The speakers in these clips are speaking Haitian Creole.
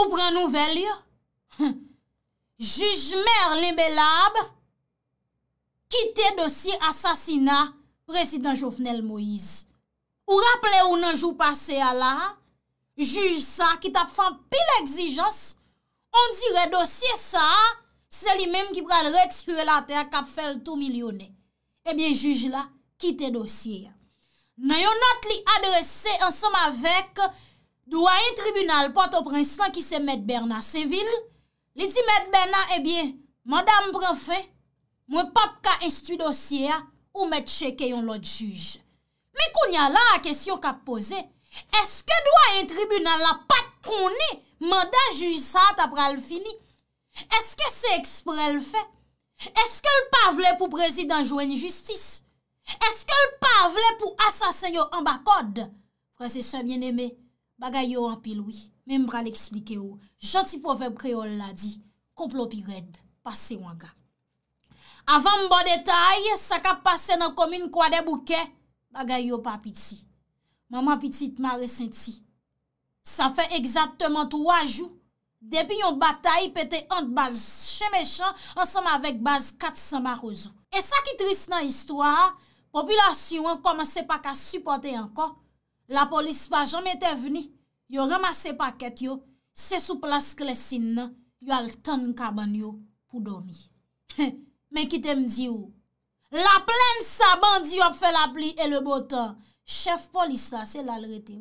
Ou pren nouvel, juj mer li belab, kite dosye asasina prezident Jovenel Moïse. Ou rappele ou nan jou pase a la, juj sa ki tap fan pil exijans, on zire dosye sa, seli mem ki pral reksire la te a kap fel tou milyone. Ebyen eh juj la, kite dosye. Nan yo nat li adrese ansam avek, Dou a yon tribunal pat o prenslan ki se met Bernard Seville, li di met Bernard, ebyen, eh madame prefe, mwen pap ka instu dosye a, ou met cheke yon lot juj. Me koun ya la a kesyon ka pose, eske dou a yon tribunal la pat koni, manda juj sa at apra al fini? Eske se ekspre l fe? Eske l pa vle pou prezident jouen justice? Eske l pa vle pou asasen yo ambakod? Prese se bien eme, Bagay yo an piloui, men mbra l'eksplike yo. Janti poveb kreol la di, komplo pi red, pase yon ga. Avan mbo detay, sa ka pase nan komine kwa de bouke, bagay yo pa piti. Maman piti tman resenti. Sa fe ekzatman tou wajou, depi yon batay pete ant baz chemechan, ansanm avèk baz katsanman rozou. E sa ki tris nan histwa, populasyon komanse pak a suporte anko, La polis pa jom ete veni, yo ramase paket yo, se sou plas klesin nan, yo al tan kabanyo pou domi. Men ki te mdi yo, la plen sa bandi yo ap fe la pli e le botan, chef polis la, se lal reti.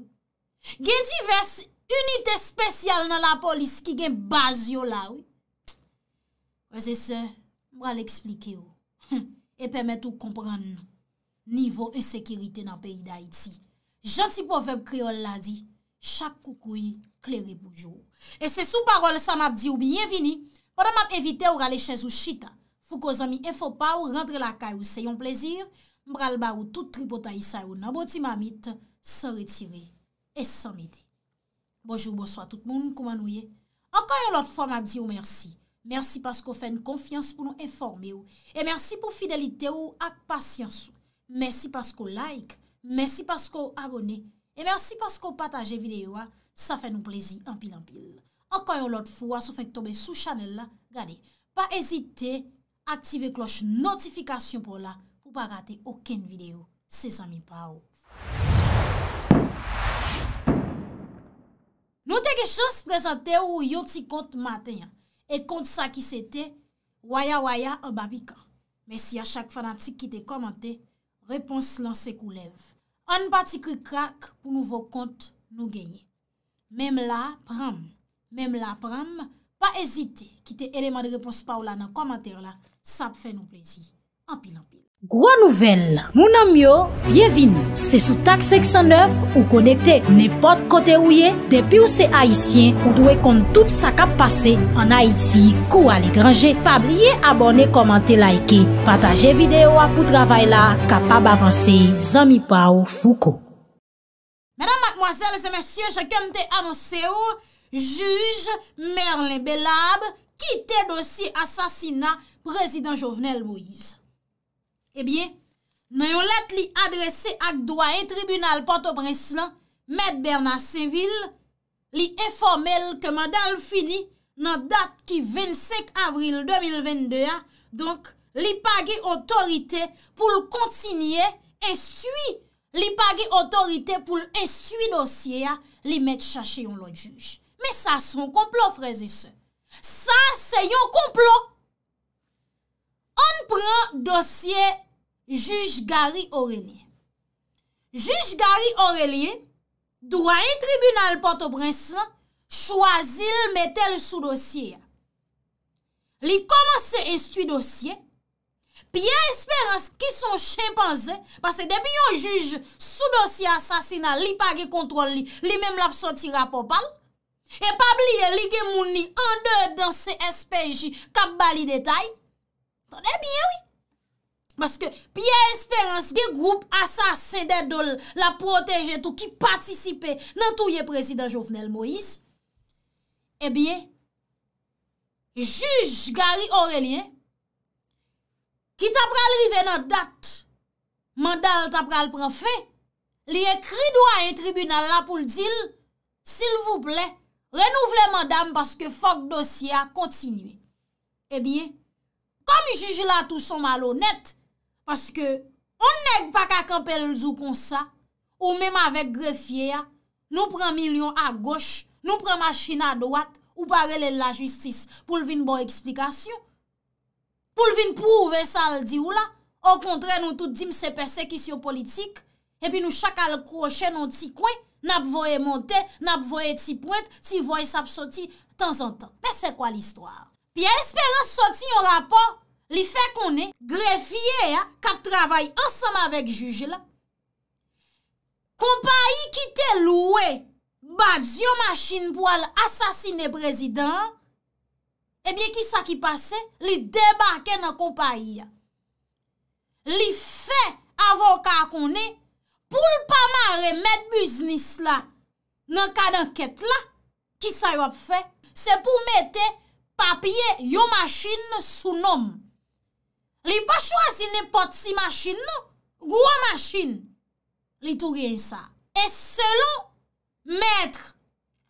Gen divers unitè spesyal nan la polis ki gen baz yo la. Wese se, mwa l'eksplike yo, e pemet ou kompran nivou e sekirite nan peyi da iti. janti poveb kriol la di, chak koukoui, kleri poujou. E se sou parol sa map di ou bienvini, poda map evite ou rale chèz ou chita, fou ko zami e fopaw, rentre la kay ou se yon plezir, mbralba ou tout tripotayi sa ou naboti mamit, se retire, e se mide. Bojou, bojou a tout moun, kouman ou ye. Ankan yon lot fwa map di ou mersi. Mersi paskou fèn konfians pou nou informe ou, e mersi pou fidelite ou ak pasyans ou. Mersi paskou like ou, Mersi pasko ou abone, e mersi pasko ou pataje videyo a, sa fe nou plezi anpil anpil. Ankoy ou lot fwa, sou fe tobe sou chanel la, gade, pa ezite, aktive kloche notifikasyon pou la, pou pa rate oken videyo, se zanmi pa ou. Nou te kechans prezante ou yo ti kont maten ya, e kont sa ki se te, waya waya ou babika. Mersi a chak fanatik ki te komante, repons lan se kou lev. An bati ki krak pou nouvo kont nou genye. Mem la pram, mem la pram, pa ezite ki te eleman de repons pa ou la nan komater la, sap fe nou plezi. An pil an pil. Gwa nouvel, mounan myo, byevine, se sou tak 609 ou konekte nepot kote ouye, depi ou se haisyen ou dwe kont tout sa kap pase an Haiti kou al ekranje, pa blye abone komante laike, pataje videyo apou travay la kapab avanse zami pa ou fuko. Madame, mademoiselles et messieurs, jè kem te anonse ou, juj, merle belab, ki te dosi asasina prezident Jovenel Moise. Ebyen, nan yon lat li adrese ak doa en tribunal Port-au-Breslan, met Bernard Seville, li eformel ke madal fini nan dat ki 25 avril 2022, donk li page otorite pou l kontinye, et sui, li page otorite pou l et sui dosye, li met chache yon lo juj. Me sa son komplot, freze se. Sa se yon komplot. an pran dosye juj Gari Aurelien. Juj Gari Aurelien, dwa yon tribunal Port-au-Prince, chwazil metel sou dosye ya. Li komanse en stu dosye, pi yon esperans ki son chimpanzè, pase debi yon juj sou dosye asasina, li page kontrol li, li mem laf soti rapopan, e pabli li gemouni, an de dan se espèji kap bali detay, Ton e biye wè. Baske piye esperans ge groub asas sède dol la proteje tou ki patisipe nan tou ye prezident Jovenel Moïse. E biye, juj Gari Aurelien ki tap pral rive nan dat mandal tap pral pran fe, li ekri do a yon tribunal la pou l'dil, sil vou ple, renouvle mandam baske fok dosye a kontinuè. E eh biye, Kwa mi juji la tou son malonet, paske, on neg pa kakam pel zou kon sa, ou menm avek gre fye ya, nou pren milyon a goch, nou pren machina a doat, ou parele la justis, pou lvin bon eksplikasyon. Pou lvin pou ouve sa al di ou la, ou kontre nou tout dim se persekisyon politik, epi nou chakal kroche nou ti kwen, nap voye monte, nap voye ti pointe, ti voye sap soti tan zan tan. Men se kwa l'histoire? Y a espèran soti yon rapor li fè konè grefiè kap travay ansèm avèk jujè la. Kompayi ki te louè badz yo machin pou al asasine prezident e bie ki sa ki pase li debakè nan kompayi ya. Li fè avokat konè pou l'paman remèd buznis la nan kad anket la ki sa yop fè. Se pou metè papye yon machin sou nom. Li pa chwa si ne pot si machin nou, gwa machin, li tou gen sa. E selon, mètre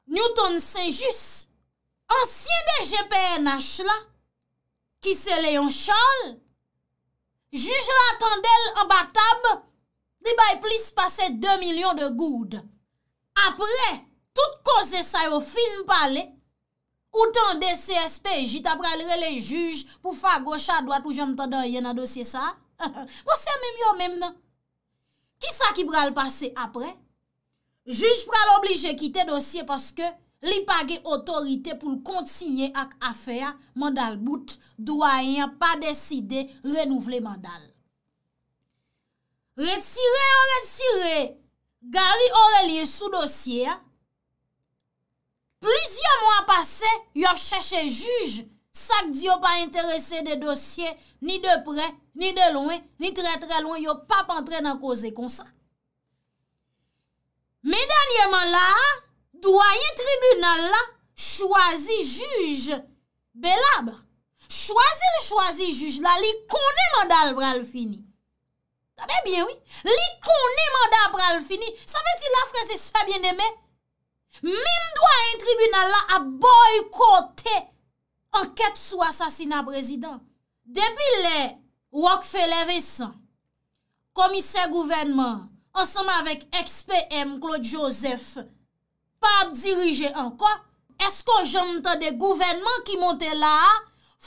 Newton Saint-Just, ansyen de GPNH la, ki se le yon chal, juj la tendel an ba tab, li bay plis pase 2 milyon de goud. Apre, tout koze sa yo film pale, Outan non? de CSP, jita pral rele juj pou fa gocha doat ou jom tanda yena dosye sa? Ou se mèm yo mèm nan? Ki sa ki pral pase apre? Juj pral oblije kite dosye paske li page otorite pou l kontsigne ak afe ya mandal bout, doa yon pa deside renouvle mandal. Retire ou retire, gari o relye sou dosye ya, Plisyon mwa pase, yop chache juj, sak diyo pa interese de dosye, ni de pre, ni de loin, ni tre tre loin, yop pa pa entre nan koze konsa. Me danyeman la, doyen tribunal la, chwazi juj, belab, chwazi le chwazi juj la, li kone mandal bral fini. Tade bien, oui. Li kone mandal bral fini, sa ve ti la franse sa bien deme? Mim dwa yon tribunal la a boykote anket sou asasina prezident. Debi le, wak fe leve san, komise gouvenman, ansama vek ekspe M, Claude Joseph, pa dirije anko, esko jom tade gouvenman ki monte la,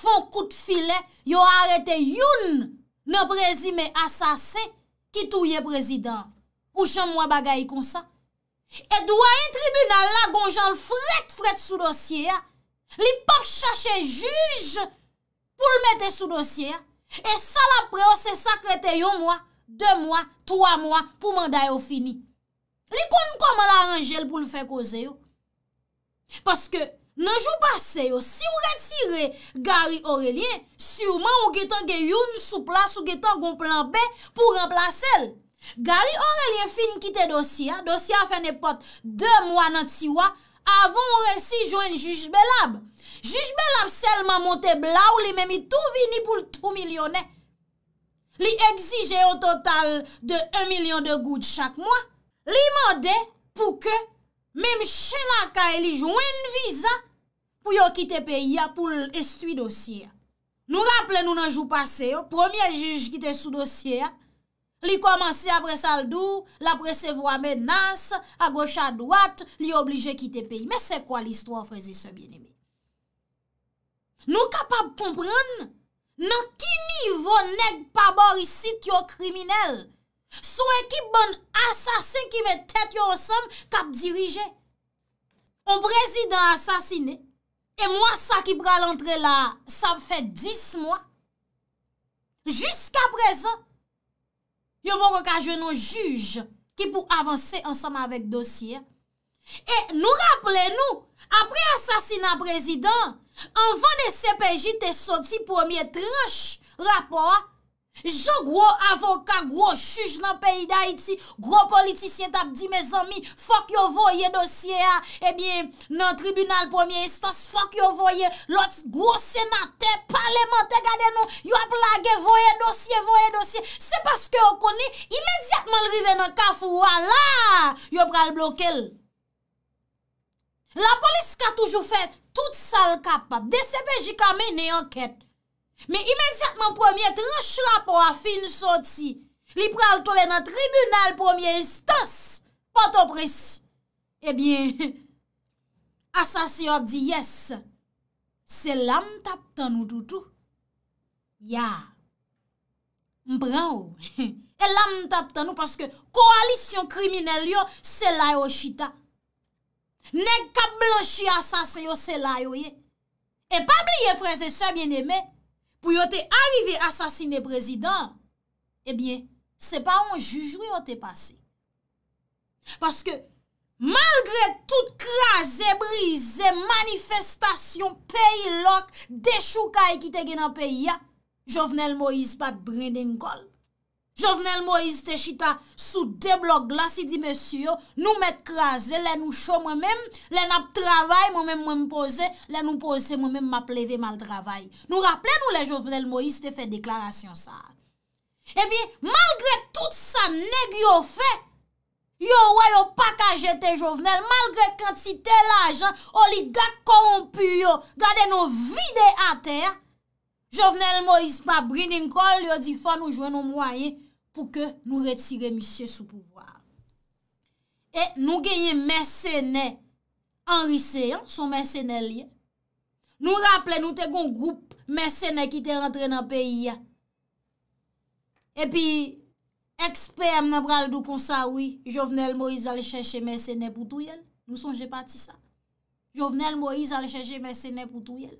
fon kout file, yo arete yon ne prezime asase ki touye prezident. Ou jom wabaga yi konsak? E dwa yon tribunal la gonjan l fred fred sou dosye a, li pap chache juj pou l mette sou dosye a, e sa la pre o se sakrete yon mwa, dwen mwa, trwa mwa pou manda yo fini. Li kon kon man aranjel pou l fe koze yo? Paske nanjou pase yo, si ou retire Gary Aurelien, souman ou getan gen yon souplas ou getan gon planbe pou remplase el. Gari orè liye fin kite dosi ya, dosi ya fè nè pot, dè mwa nan tsiwa, avon orè si jwen juj belab. Juj belab selman monte bla ou li mè mi tou vini pou l'tou milyonè. Li egzije yo total de 1 milyon de gout chak mwa, li mwode pou ke mèm chenaka e li jwen viza pou yo kite peyi ya pou l'estui dosi ya. Nou rapple nou nan jou pase yo, premier juj kite sou dosi ya, Li komanse apre sa l'dou, la prese vwa menas, a goch a dwat, li oblije kite peyi. Bon me se kwa l'histoire, frezi, se bien eme? Nou kapap kompran, nan ki nivou neg pa bor isi kyo kriminel, sou ekip bon asasin ki me tet yo osam kap dirije. On prezi dan asasine, e mwa sa ki pral entre la, sa fè dis mwa. Jiska prezant, yo mou bon kwa ka je nou juj ki pou avanse ansam avèk dosye. E nou rappele nou, apre asasina prezident, an van e sepeji te soti pwomye trech rapport Jo gwo avoka, gwo chuj nan peyi da iti, gwo politisyen tap di me zomi, fok yo voye dosye a, ebyen eh nan tribunal premier istas, fok yo voye lot, gwo senate, parlemente, gade nou, yo ap lage, voye dosye, voye dosye. Se paske yo koni, imediatman rive nan kafu, wala, yo pral bloke l. La polis ka toujou fet, tout sal kap, pap, de sepe jika meni anket, Men imensyatman pwemye transh rapo a fin sot si, li pral tobe nan tribunal pwemye istas, patopris. Ebyen, asasye yo di yes, se lam tap tan nou doutou. Ya, mbran ou, e lam tap tan nou, paske koalisyon kriminel yo, se layo chita. Ne kap blanchi asasye yo, se layo ye. E pabli ye freze se biene me, pou yo te arrive asasine prezident, ebyen, se pa ou jujri yo te pase. Paske, malgre tout kras, zè brise, zè manifestasyon, peyi lok, dechou kaj ki te genan peyi ya, Jovenel Moïse pat brenden kol, Jovenel Moïse te chita sou deblog la si di mèsyo, nou mèk krasè, lè nou chò mèm, lè nap travay, mèm mèm mèm pose, lè nou pose mèm mèm mèm pleve mèl travay. Nou rapple nou lè Jovenel Moïse te fè deklarasyon sa. E eh bi, malgre tout sa neg yo fè, yo wè yo pa kajete Jovenel, malgre kwen si tè l'ajan, o li gag konpuyo, gade nou vide a tèr, Jovenel Moïse pa brin in kol, yo di fa nou jwen nou mwayen pou ke nou retire misye sou pouvwa. E nou genye mersenè anrisè, son mersenè li. Nou rapple nou te gon group mersenè ki te rentre nan peyi ya. E pi, eksperm nan bral do konsa oui, jovenel Moïse alè chèche mersenè pou tou yel. Nou son jè pati sa. Jovenel Moïse alè chèche mersenè pou tou yel.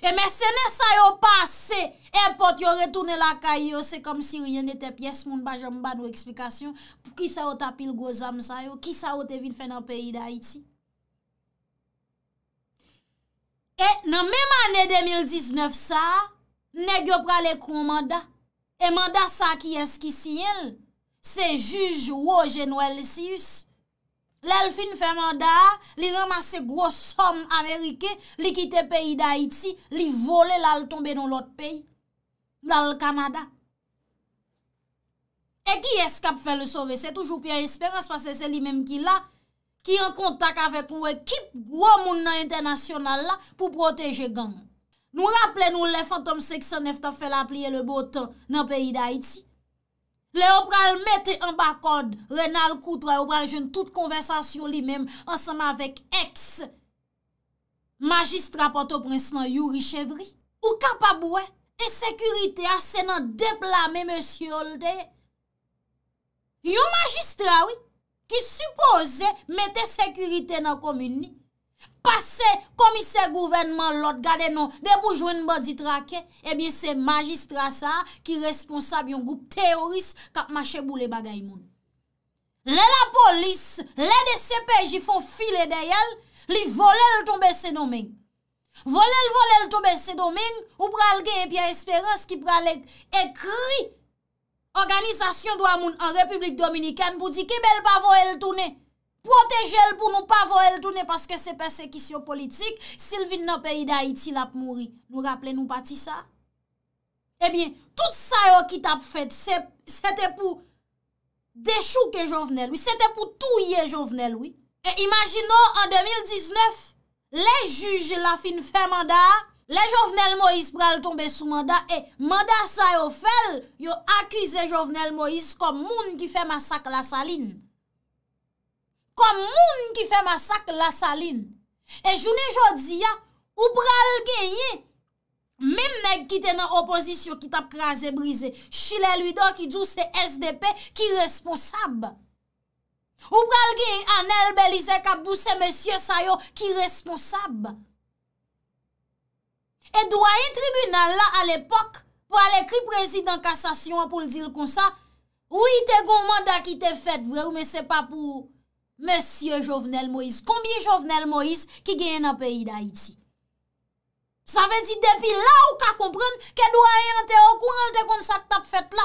E men se ne sa yo pase, e pot yo retoune la kay yo, se kom si riyen nete piyes moun bajan mba nou eksplikasyon, pou ki sa yo tapil gozam sa yo, ki sa yo te vin fè nan peyi da iti. E nan men manè 2019 sa, ne gyop prale kou manda, e manda sa ki eski si el, se juj wò genou el si yus. Lèl fin fèman da, li remase gros som Amerike, li kite peyi da Iti, li vole lal tombe non lot peyi, lal Kanada. E ki eskap fè le sove, se toujou piya esperans, pasè se li menm ki la, ki yon kontak avèk ou ekip gwo moun nan internasyonal la pou proteje gang. Nou rapple nou le fantom seksyon ne fta fè la pliye le botan nan peyi da Iti. Le ou pral mette an bakod, renal koutre ou pral jen tout konversasyon li mem ansama vek ex magistra Pato Prince nan Yuri Chevri. Ou kapabouwe, e sekurite ase nan deplame monsi Yolde. Yo magistra ou ki supose mette sekurite nan komuni. Pase komise gouvenman lot gade nou deboujwen bo ditrake, ebye se magistra sa ki responsab yon goup teoris kap mache bou le bagay moun. Le la polis, le de sepej yifon file deyel, li vole l tobe se domen. Vole l vole l tobe se domen, ou pral genye piya esperans ki pral ekri organizasyon do amoun an Republik Dominikane pou di ki bel pa vo el toune. proteje el pou nou pa vo el toune paske se persekisyon politik, silvi nou peyi da iti la pou mouri. Nou rappele nou pati sa? Ebyen, eh tout sa yo ki tap fete, se te pou dechouke jovenel, se te pou touye jovenel. Imaginon, an 2019, le juj la fin fè manda, le jovenel Moïse pral tombe sou manda, e manda sa yo fel, yo akize jovenel Moïse kom moun ki fè masak la salin. kom moun ki fe masak la salin. E jouni jodi ya, ou pral geye, mim meg ki te nan opozisyon ki tap kras e brize, chile lwido ki djou se SDP ki responsab. Ou pral geye anel belize kapdou se M. Sayo ki responsab. E dwayen tribunal la al epok, pou al ekri prezident Kassasyon pou ldil kon sa, ou ite gomanda ki te fet vre ou me se pa pou... Mesye Jovenel Moïse, kombye Jovenel Moïse ki genye nan peyi da iti? Sa ve di depi la ou ka kompran ke do a yon te okou an te kon sak tap fet la?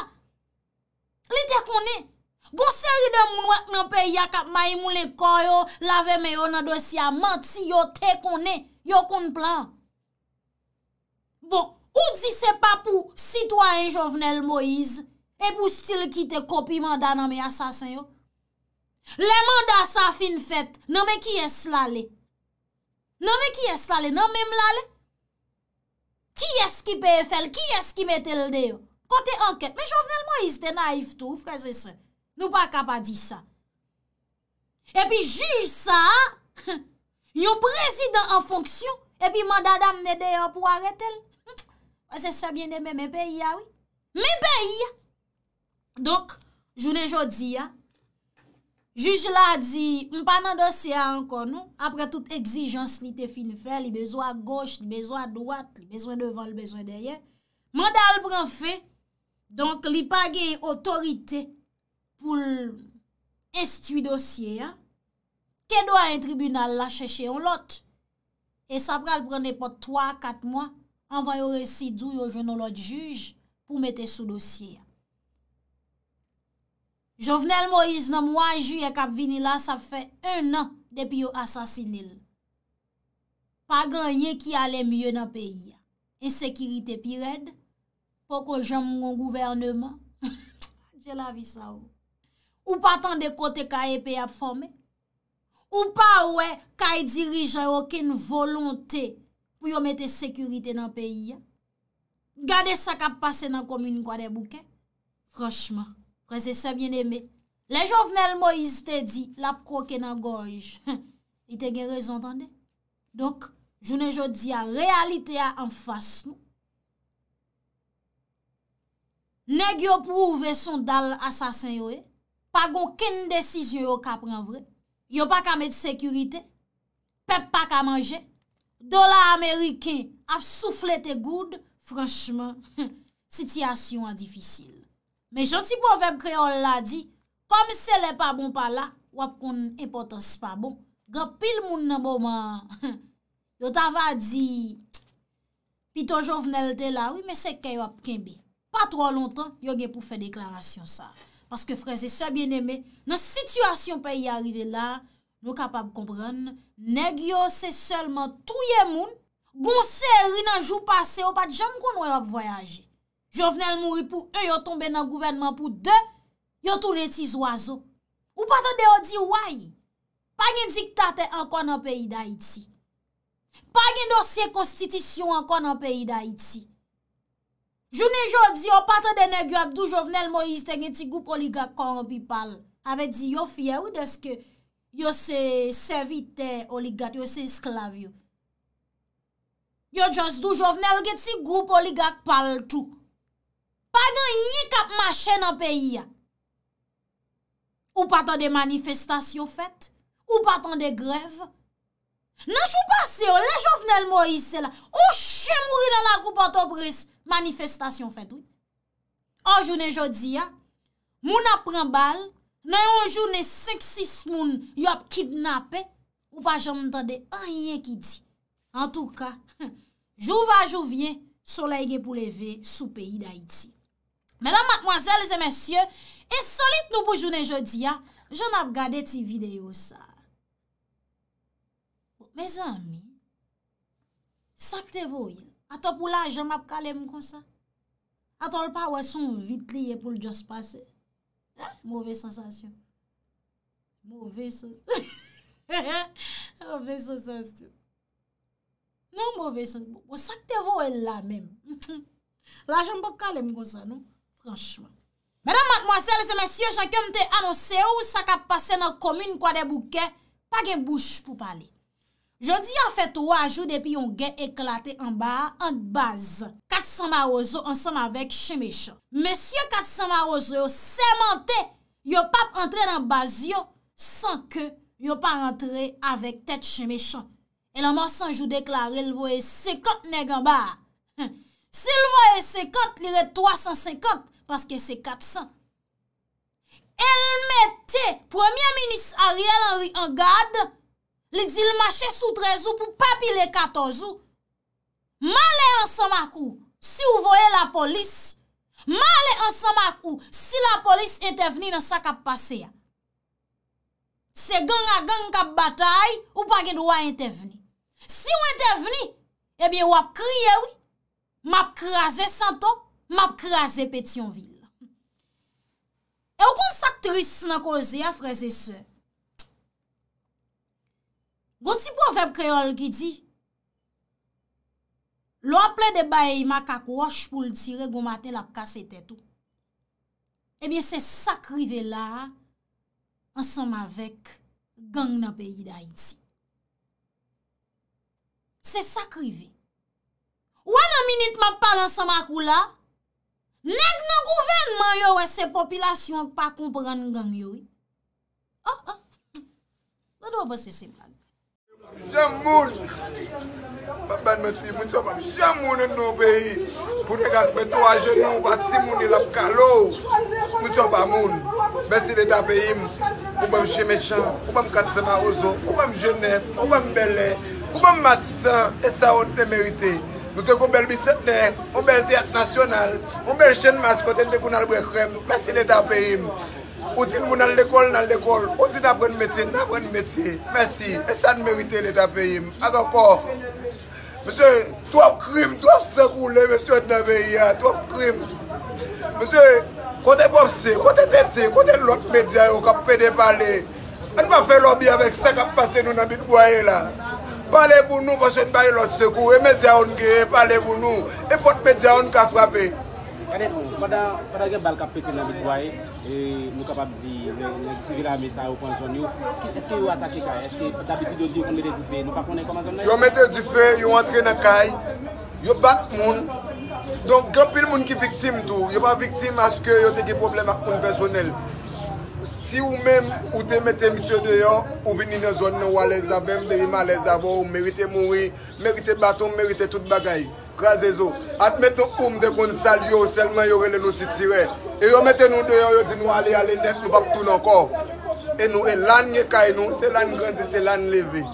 Li te konen? Gose yon de moun wak nan peyi ya kat may moun le koyo lave meyo nan dosi a manti yo te konen? Yo kon plan? Bon, ou di se pa pou si to a yon Jovenel Moïse e pou stil ki te kopi manda nan mi asasen yo? Le manda sa fin fèt, nan men ki es lalè? Nan men ki es lalè, nan men m lalè? Ki es ki pè fèl, ki es ki metèl deyo? Kote anket, men jovenel mo yis de naif tou, frè se se. Nou pa kap a di sa. E pi juj sa, yon prezident an fonksyon, e pi manda damne deyo pou arètel. Se se biene men mè peyi ya, oui. Mè peyi ya. Ah. Donk, jounen jodi ya, ah. Juge la a di, mpa nan dosye an kon nou, apre tout exijans li te fin fè, li bezwa goche, li bezwa dwat, li bezwa devan, li bezwa derye. Manda al pran fè, donk li page otorite pou l'institut dosye a, ke do a yon tribunal la chèche yon lot. E sa pran al pran epote 3-4 mwa, an vwa yon residu yon joun yon lot juj pou mette sou dosye a. Jovenel Moïse nan mwen juye kap vini la sa fe un nan depi yo asasinil. Pa ganyen ki ale mye nan peyi ya. E sekirite pi red. Foko jom mwen gouverneman. Je la vi sa ou. Ou pa tan de kote ka epi ap fome. Ou pa ou e ka e dirijan oken volonte pou yo mete sekirite nan peyi ya. Gade sa kap pase nan komine kwa de bouke. Franchman. Mwen se se mwen eme, le jovnel Moïse te di, la proke nan goj, ite gen rezon tan de. Donk, jounen jo di a realite a an fas nou. Neg yo pouve son dal asasen yo e, pa gon ken desisyon yo ka pren vre, yo pa ka met sekurite, pep pa ka manje, do la Ameriken af souflete goud, franchman, sityasyon an difisil. Men janti povem kreol la di, kom se le pa bon pa la, wap kon importansi pa bon. Gop pil moun nan bo man. Yo tava di, pi ton jovnelte la, wimese ke wap kenbe. Pa tro lontan, yo gen pou fe deklarasyon sa. Paske freze se bieneme, nan situasyon pe yi ari de la, yo kapab kompran, neg yo se selman touye moun, gonseri nan jou pase, yo pat jam kon wap voyaje. Jovenel mou yi pou e yo tombe nan gouvenman pou de, yo toune ti zwazo. Ou pato de yo di why? Pa gen diktate an kon an peyi da iti. Pa gen dosye konstitisyon an kon an peyi da iti. Jouni jo di yo pato de negyo ak dou jovenel mou yi te gen ti goup oligak kon an pi pal. Ave di yo fye ou deske yo se servite oligat, yo se esklav yo. Yo jons dou jovenel gen ti goup oligak pal touk. pa gen yi kap mache nan peyi ya. Ou pa ton de manifestasyon fet, ou pa ton de grev, nan chou pa oh, se oh, yo, la jovnel mo yi se la, ou che mouri nan la koupa to pres, manifestasyon fet ou. Anjoune jodi ya, mou na pren bal, nan anjoune seksis moun, yop kidnap e, ou pa jom entande anye ki di. An tou ka, jou va jou vye, soleye ge pou leve sou peyi da iti. Mèdam matmwazèl zè mèsyè, e solit nou pou jounen jodi ya, joun ap gade ti videyo sa. Mèz anmi, sakte vo yè, atop ou la jèm ap kalèm kon sa, atol pa wè son vitli yè pou l'djòs pase. Mouve sensasyon. Mouve sensasyon. Mouve sensasyon. Non mouve sensasyon, sakte vo yè la mèm. La jèm ap kalèm kon sa nou. Franchman. Madame, mademoiselle, zemensye, jankyem te anonsye ou sa kap pase nan komine kwa de bouke, pa gen bouche pou pale. Je di an fet wajou depi yon gen eklate an ba, an t'baze. Katisama ozo ansanm avek chen mechon. Monsye katisama ozo semente, yo pap entre nan baze yo, san ke yo pa entre avek tet chen mechon. E nan monsanjou deklare, l voye sekot neg an ba. Se l voye sekot, li re 350, Paske se 400 El mette Premier Minist Ariel en gade Li di l machè sou trezou Pou papi le 14 Ma le ansan makou Si ou voye la polis Ma le ansan makou Si la polis ente vni nan sa kap pase ya Se gang a gang kap batay Ou pa gen woy ente vni Si woy ente vni Ebyen wap kriye woy Map kraze santo map kre a zepet yon vil e ou kon sak tris nan koze a freze se gouti pou a vep kreol ki di lo a ple de baye ima kakou wosh pou l dire gou mate lap kase tetou e eh bie se sakrive la ansam avek gang nan peyi da iti se sakrive wana minute map pal ansam akou la Nèk nou gouvenman yowè se popilasyon ak pa kompren nè gang yowè. An, an, an, an, an, an, an, an, an, an, an, an, an, an. Nèk nou bè se se blag. Jam moun. Mèm ban mèti moun tòp ap jam moun en nou beyi. Poun e gat mè tou a jenou pat si moun il ap kalou. Moun tòp ap moun. Mèsi de ta peyim. Mèm chè mechan, mèm kat seman ozo, mèm jenèf, mèm belè, mèm matisan. E sa on te merite. Nou te kon bel mi setne, kon bel diat nasyonal, kon bel chen mas kon ten te kon albrekrem. Mersi le ta pe yim. O ti nou nan lekol, nan lekol, o ti nan pren meti, nan pren meti. Mersi, e san merite le ta pe yim. A do ko. Mese, tou ap krim, tou ap sakou le, mese ou etne ve ya, tou ap krim. Mese, kote bofse, kote tete, kote lot media yo kap pede pale. An pa fe lobby avek sa kap pase nou nan bit waye la. Parlez pour nous parce que nous l'autre secours. Et les médias ont parlez pour nous. Et pour les médias ont frappé. Pendant que a pété dans le et nous capables de dire que civils armés ça au point Est-ce vous vous attaqué Est-ce que d'habitude vous dit que du feu Nous pas connaissons vous comment ça. du feu, ils ont dans la caille, ils battez Donc, il y des gens qui sont victimes, ils ne sont pas victimes parce qu'ils ont des problèmes avec personnel. Si ou mèm ou te mette mityo deyo, ou vini nan zon nan wale zabe, mderi male zabe, ou merite mouri, merite baton, merite tout bagay, kras de zo. At mette nou oum de kon sal yo, selman yo rele nou sitire. E yo mette nou deyo, yo di nou ale ale net, nou babtoun ankor. E nou e lan nye kay nou, se lan grenze, se lan leve.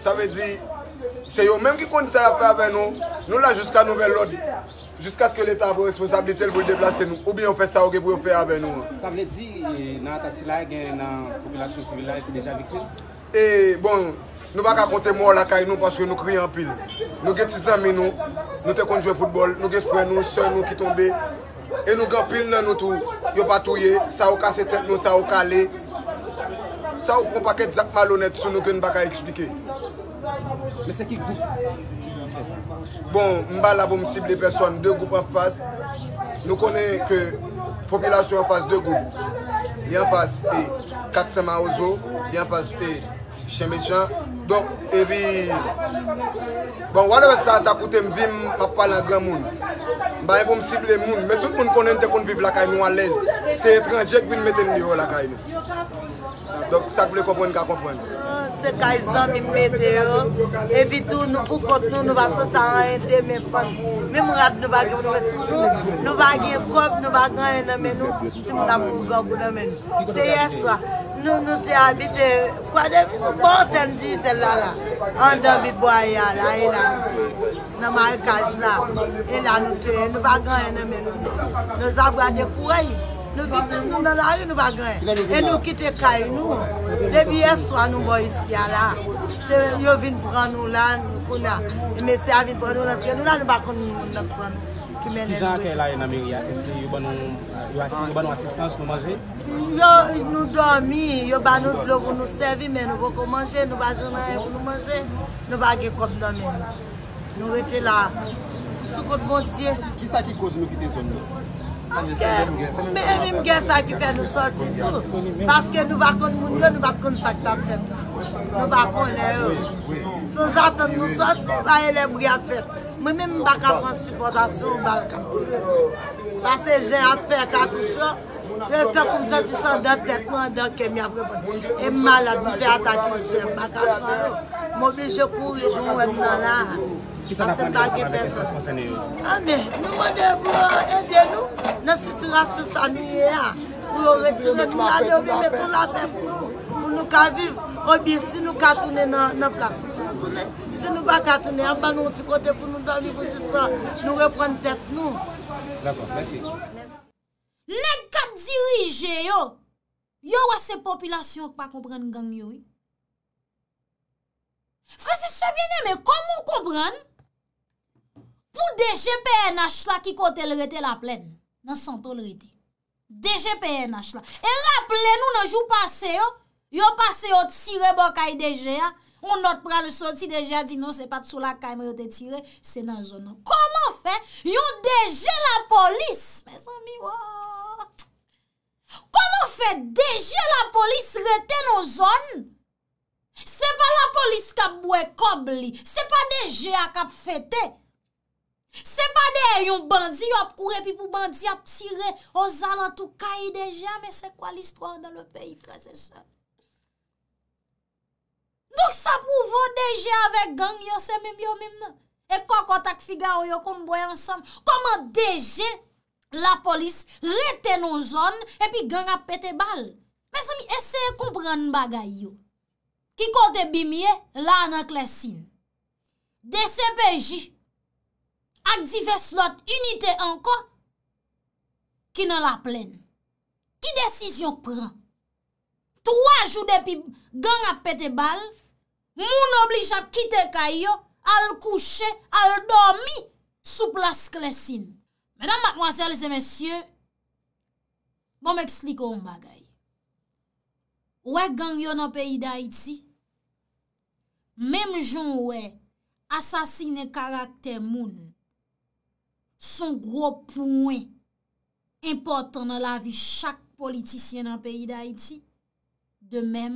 Sa vezi, se yo mèm ki kon sa ya fe avè nou, nou la jiska nou vel lodi. Juskas ke l'Etat bou responsabilite l bou deplase nou, oubyon fè sa ou ge eh, euh, bou yo fè abè nou. Sa m lè di, nan taksi la, gen nan populasyon sivil la, eti deja viksin? E, bon, nou baka kontè mou an lakay nou, paske nou kri an pil. Nou gen tizami nou, nou te kont jwe foutbol, nou gen fwen nou, sè nou ki tombe, e nou gen pil nan nou tou, yo batouye, sa ou kase tèt nou, sa ou kale, sa ou foun pakèt zak malonèt, sou nou gen baka eksplike. Mè se ki goupi? Bon, mba la pou msible person, 2 goup an fas, nou konen ke popilasyon an fas 2 goup, yon an fas pe Katsama Ozo, yon an fas pe Chemechan, donk evi, bon waneve sa takoute mvim ap pale an gran moun, mba yon pou msible moun, me tout moun konen te konviv lakay nou an len, se etran djek vin meten miro lakay nou. Donk sa pou lè kompwen kwa kompwen? Oh, se ka izan mi mwete yo, oh. e bitou nou pou kote nou nou va sotan an ente menpon. Men mwad nou va gen kote sou, nou va gen kote, nou va gen ene menou, ti moun apou gop ou den menou. Se yeswa, nou nou te habite, kwa de, pou an ten di sel la la, an den bi bo a ya la, e la nou te, nan ma e kaj la, e la nou te, nou va gen ene menou, nou zan vwa de kouayi. Nou vitim nou nan lage nou bagren. E nou kite kay nou. Lebiye swa nou bo isya la. Se non. yo vin pran nou la. Mese a vin pran nou la. Nou la nou bakon nou moun nan pran. Ki jan akay la yon amir ya? Espe yo ban nou asistans nou manje? Yo nou dormi. Yo ban nou blou nou servi. Men nou bako manje. Nou bagen nan yon manje. Nou bagen konp nomen. Nou ete la. Soukot moun tiye. Ki sa ki koz nou kite zon nou? Mwen mwen mwen gen sa ki fe nou soti tou Paske nou bakon moun gen nou bakon sa ki ta fet Nou bakon le ou Sons aton nou soti, ba ele mwen gen fet Mwen mwen mwen baka mwen sipotasyon, mwen baka Pase gen an fe katousyon E to koum sa ti san dekman, dekman ke mi apre poti E malak, mwen ve a ta konser, baka fanyou Mwen mwen jekou, jen wè mwen nan la Ase bagye pe se. Ame, nou wade pou edye nou. Nè situasyon sa nou ye a. Pou lò retire nou lade ou bibe tout la pe pou nou. Mou nou ka viv. Ou bi si nou katounen nan plasou pou nou tounen. Si nou ba katounen, an pa nou ti kote pou nou dò viv ou jistan nou repren tet nou. D'akon, mèsi. Nè kap dirije yo. Yo wase popilasyon wak pa koubren gang yoy. Fransi sa bien eme kom ou koubren. pou DG PNH la ki kote l rete la plen, nan santo l rete, DG PNH la, e raple nou nan jou pase yo, yo pase yo tire bokay DG ya, moun not pran le soti DG ya, di nou se pa tso la kamre yo te tire, se nan zon nou, koman fe, yo DG la polis, mes ami waa, koman fe DG la polis rete nou zon, se pa la polis kap bwe kob li, se pa DG a kap fete, Se pa de yon bandzi yop koure pi pou bandzi ap sire o zan an tou kayi deja me se kwa l'histoire dan le peyi fra se sa Douk sa pouvo deje ave gang yo se mèm yo mèm nan e koko tak figao yo konm boye ansam Koman deje la polis rete nou zon e pi gang ap pete bal Me se mi eseye koupran bagay yo Ki kote bimiye la nan klesin De se peji ak zifes lot unitè anko ki nan la plèn. Ki desisyon pran? Tou ajou depi gang ap pète bal, moun oblij ap kite kay yo al kouche, al domi sou plas klesin. Mèdam matmwazèl se mèsyè, bon mèks li kon mba gay. Ouè gang yo nan peyi da iti, mèm joun ouè asasine karakter moun Son gro pouwen importan nan la vi chak politisyen nan peyi da iti. De men,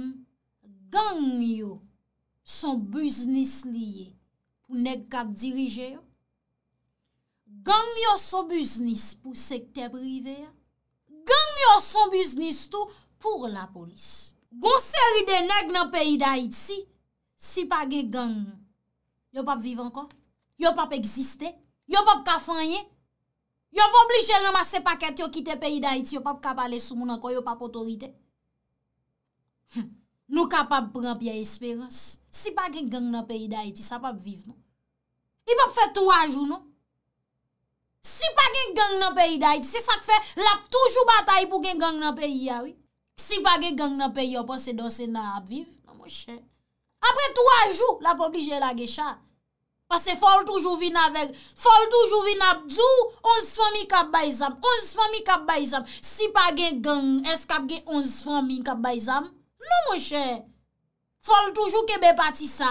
ganyo son buznis liye pou nek kat dirije yo. Ganyo son buznis pou sekte prive yo. Ganyo son buznis tou pou la polis. Gon seri de nek nan peyi da iti, si pa ge ganyo, yo pap vive ankon, yo pap egziste. Yo pa pou ka fanyen. Yo pou oblige ramase paket yo kite peyi da iti. Yo pa pou ka pale sou moun anko. Yo pa pou otorite. Nou ka pa pou pran piye esperans. Si pa gen gen nan peyi da iti, sa pa pou vive nou. Yo pa pou fè tou a jou nou. Si pa gen gen nan peyi da iti, se sa te fè, la pou toujou bataye pou gen gen nan peyi ya wè. Si pa gen gen nan peyi yo, pan se dosen nan ap vive, nan mwen chè. Apre tou a jou, la pou oblige la gen chè. pase fol toujou vin avek, fol toujou vin ap zou, ons fwa mi kap bay zam, ons fwa mi kap bay zam, si pa gen gen, es kap gen ons fwa mi kap bay zam, nou monshe, fol toujou ke be pati sa,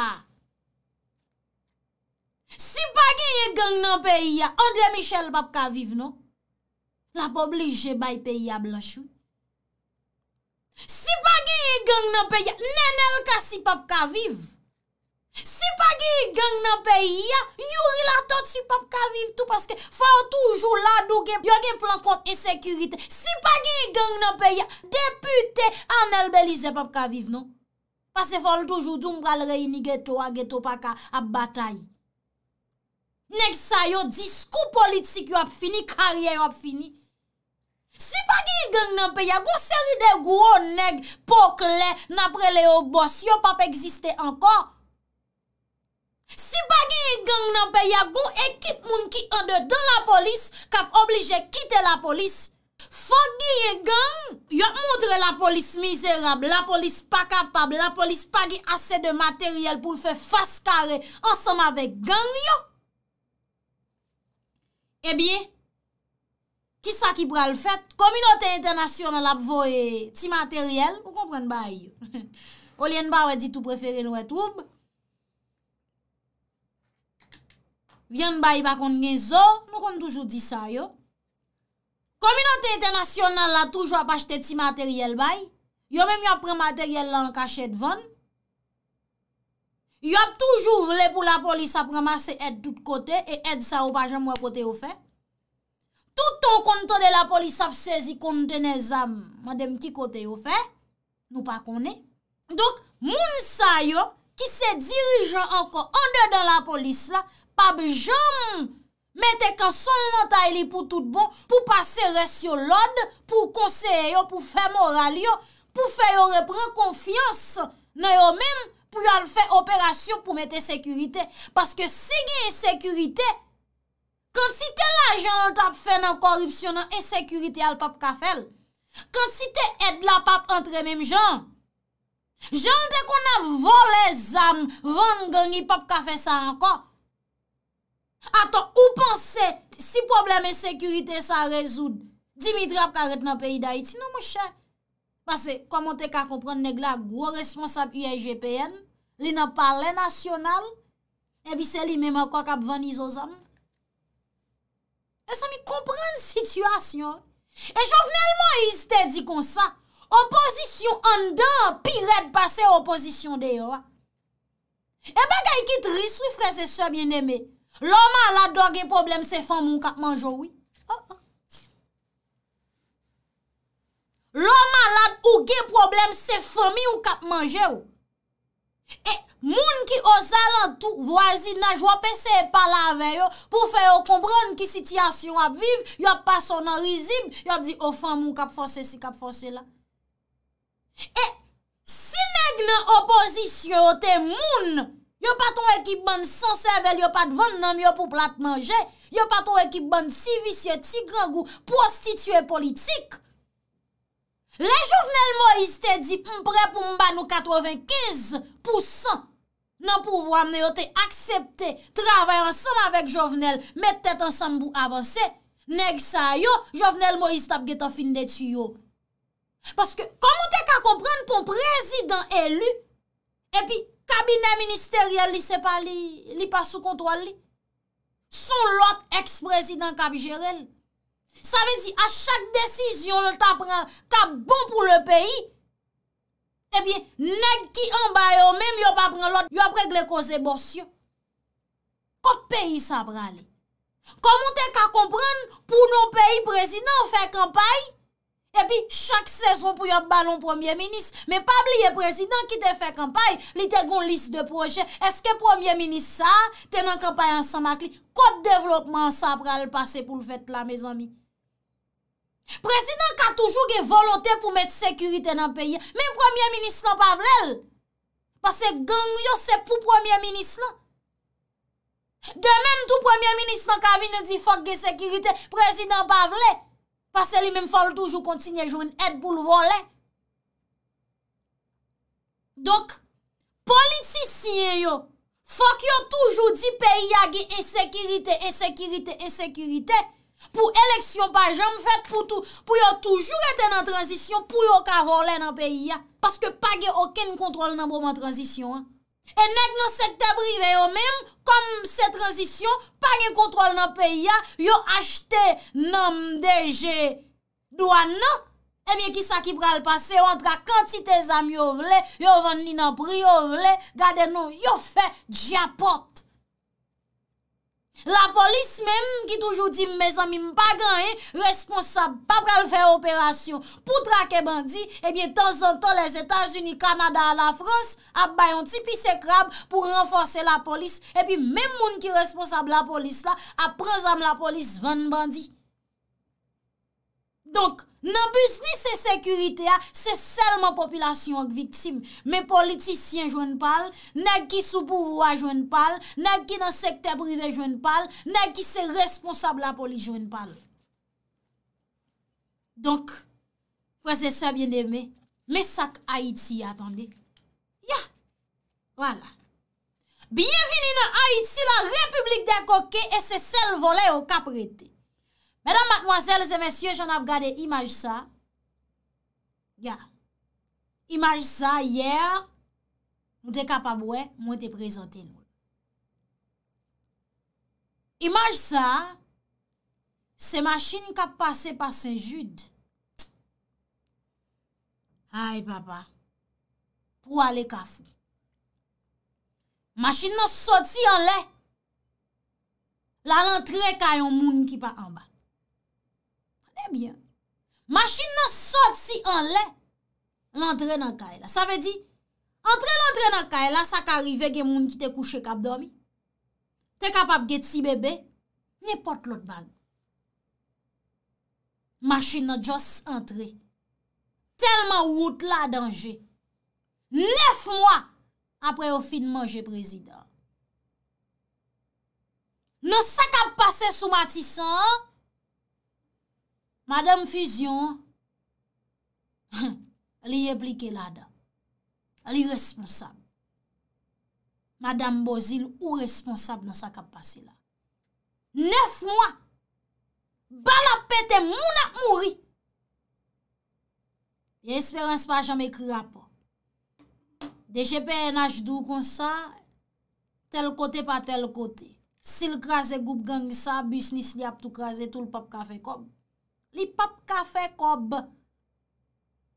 si pa gen gen gen nan pe ya, ande michel pap ka viv nou, la poub lije bay pe ya blanchou, si pa gen gen gen nan pe ya, nenel ka si pap ka viv, Si pa ge yi geng nan peyi ya, yu rilatot si pap kaviv tou paske faw toujou la do gen plan kont e sekurite. Si pa ge yi geng nan peyi ya, depute an elbelize pap kaviv nou. Pase faw toujou, djoum pral reyini geto a geto pak a batay. Neg sa yo diskou politik yo ap fini, karye yo ap fini. Si pa ge yi geng nan peyi ya, goseri de gwo neg pok le napre le yo bos, yo pap egziste anko. Si pa gye gang nan pe yagou, ekip moun ki ande dan la polis kap oblije kite la polis. Fa gye e gang, yo moutre la polis mizerab, la polis pa kapab, la polis pa gye ase de materyel pou lfe faskare ansam ave gang yo. E eh biye, ki sa ki pral fèt? Komunote internasyon nan ap voye ti materyel, ou kompren ba yo? Olyen ba wè di tou preferen wè troub? Vyan bayi pa kont gen zo, nou kon toujou di sa yo. Komunante internasyonan la toujou ap achete ti materyel bayi. Yo menm yo pre materyel la an kache dvan. Yo ap toujou vle pou la polis ap remase et tout kote, et et sa ou pa jan mwen kote ou fe. Tout ton konton de la polis ap sezi kontenè zam, madem ki kote ou fe, nou pa kone. Donk, moun sa yo ki se dirijan anko, an de dan la polis la, pap jom mette konsonmentay li pou tout bon, pou pase res yo lod, pou konseye yo, pou fe moral yo, pou fe yo repren konfiyans, nou yo men, pou yon fe operasyon pou mette sekurite, paske segeye sekurite, kont si te la jom tap fe nan korupsyon nan esekurite al pap kafel, kont si te ed la pap entre menm jom, jom de kon ap vo le zan, van gani pap kafel sa anko, Ato, ou panse si probleme sekurite sa rezoud, Dimitri ap ka ret nan peyi da iti, nan mou chè. Pase, koman te ka kompran negla, gwo responsab UGPN, li nan par le nasyonal, ebi se li mèman kwa kap vani zon zan. E sa mi kompran situasyon. E javnelman izite di konsa, oposisyon andan, an pi red pase oposisyon deyo. E bagay ki tri soufres e sobyen eme, Lo malade do ge problem se fomi ou kap manjewi. Ah, ah. Lo malade ou ge problem se fomi ou kap manjewi. E moun ki osalantou, vwazid nan jwap ese pala aveyo, pou feyo kombran ki sityasyon ap viv, yop pasonan rizib, yop di, o oh, fomi ou kap fose si, kap fose la. E sinek nan opozisyon te moun, Yo pa ton ekip ban sensèvel, yo pa dvan nanm yo pou plat manje, yo pa ton ekip ban sivisye, tigran gou, prostitue politik. Le Jovenel Moïse te di, mpre pou mba nou katouvenkiz, pou san nanpou vwam, nan yo te aksepte, travè ansel avèk Jovenel, mette tèt ansem bou avansè, neg sa yo, Jovenel Moïse tap geto fin de tuyo. Paske, komou te ka komprèn, pou mprezidant elu, epi, Kabine ministerial li se pa li, li pa sou kontwal li. Sou lot ex-prezident kabijerel. Sa vezi, a chak desisyon lita pran, kab bon pou le peyi, ebyen eh neg ki an bayo, menm yo pa pran lot, yo apre gle koze borsyon. Kot peyi sa pran li? Koman te ka kompran pou nou peyi prezident fè kampayi? E pi, chak 16 ro pou yo banon premier ministre. Me pab liye prezident ki te fe kampay, li te gon lis de proje. Eske premier ministre sa, te nan kampay ansan makli. Kote devlopman sa pral pase pou l'fet la, me zami. Prezident ka toujou ge volote pou mette sekurite nan peye. Me premier ministre nan pavlel. Pase gangyo se pou premier ministre nan. De menm tou premier ministre nan kavi ne di fok ge sekurite, prezident pavlel. Pase li men fòl toujou kontinye joun et bou l vòle. Dok, politisye yo, fòk yo toujou di peyi ya ge esekirite, esekirite, esekirite, pou eleksyon pa jom fèt pou yo toujou eten nan transisyon pou yo ka vòle nan peyi ya. Pase ke pa ge oken kontrol nan bou man transisyon an. E neg nou sekte bri ve yo mem, kom se tranzisyon, pa gen kontrol nan peya, yo achte nom deje douan nan, e miye ki sa ki pral pase, yo antra kantite zami yo vle, yo van ni nan pri yo vle, gade nou yo fe diapote. La polis menm ki toujou di, me zan mi mpa gan, responsab pa pral fè operasyon. Po drake bandi, ebyen eh tan zan tan, les Etats-Unis, Kanada, la Frans, ap bayon tipi se krab pou renforse la polis. Ebyen menm moun ki responsab la polis la, ap prez am la polis van bandi. Donk, Nan bus ni se sekurite a, se selman populasyon ak viktim. Men politisyen jwen pal, nek ki sou pouvo a jwen pal, nek ki nan sekte prive jwen pal, nek ki se responsable a poli jwen pal. Donk, prese se a bien deme, me sak Haiti yi atande. Ya, wala. Bienveni nan Haiti, la republik de Koke, e se sel volay o kap rete. Madame, mademoiselles et messieurs, j'en ap gade imaj sa. Ya, imaj sa, yè, mwen te kapabwe, mwen te prezante nou. Imaj sa, se machin kap pase pa Saint-Jude. Ay, papa, pou ale kafou. Machin nan soti an le. La lan tre kayon moun ki pa an ba. Eh Mache nan sot si anle An entre nan kaela Sa ve di Entre nan entre nan kaela Sa ka rive gen moun ki te kouche kapdomi Te kapap get si bebe Nepot lot bag Mache nan jos entre Tenman wout la danje Nef mwa Apre ofi de manje prezident Non sa ka pase sou matisan Nan Madame Fusion, li eplike la dam. Li responsable. Madame Bozil, ou responsable nan sa kap pase la. Neuf mwa, bala pete, mou na mouri. Yé espérance pa jame krapa. Deje pe enaj dou kon sa, tel kote pa tel kote. Si l krasè goup gangi sa, bisnis li ap tou krasè, tou l pap kafe kom. Li pap kafe kob.